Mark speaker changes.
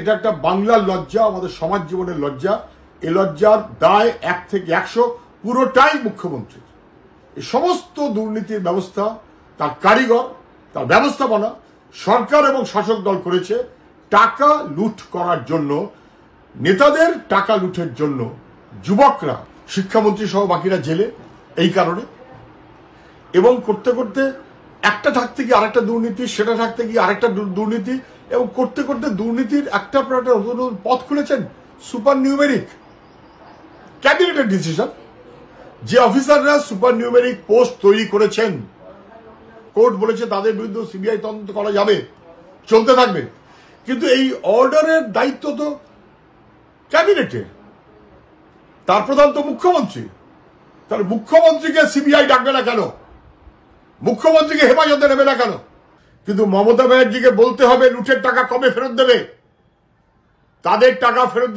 Speaker 1: এটা একটা বাংলার লজ্জা আমাদের সমাজ জীবনের লজ্জা এ লজ্জার দায় এক থেকে একশো পুরোটাই মুখ্যমন্ত্রী এই সমস্ত দুর্নীতির ব্যবস্থা তার কারিগর তার ব্যবস্থাপনা সরকার এবং শাসক দল করেছে টাকা লুট করার জন্য নেতাদের টাকা লুঠের জন্য যুবকরা শিক্ষামন্ত্রী সহ বাকিরা জেলে এই কারণে এবং করতে করতে একটা থাকতে গিয়ে আরেকটা দুর্নীতি সেটা থাকতে গিয়ে আরেকটা দুর্নীতি এবং করতে করতে দুর্নীতির একটা নতুন নতুন পথ খুলেছেন সুপার নিউমেরিক ক্যাবিনেটের ডিসিশন যে অফিসাররা সুপার নিউমেরিক পোস্ট তৈরি করেছেন কোর্ট বলেছে তাদের বিরুদ্ধে সিবিআই তদন্ত করা যাবে চলতে থাকবে কিন্তু এই অর্ডারের দায়িত্ব তো ক্যাবিনেটের তার প্রধান তো মুখ্যমন্ত্রী তার মুখ্যমন্ত্রীকে সিবিআই ডাকবে না কেন মুখ্যমন্ত্রীকে হেফাজতে নেবে না কেন কিন্তু মমতা ব্যানার্জিকে বলতে হবে লুটের টাকা কবে ফেরত দেবে
Speaker 2: তাদের টাকা ফেরত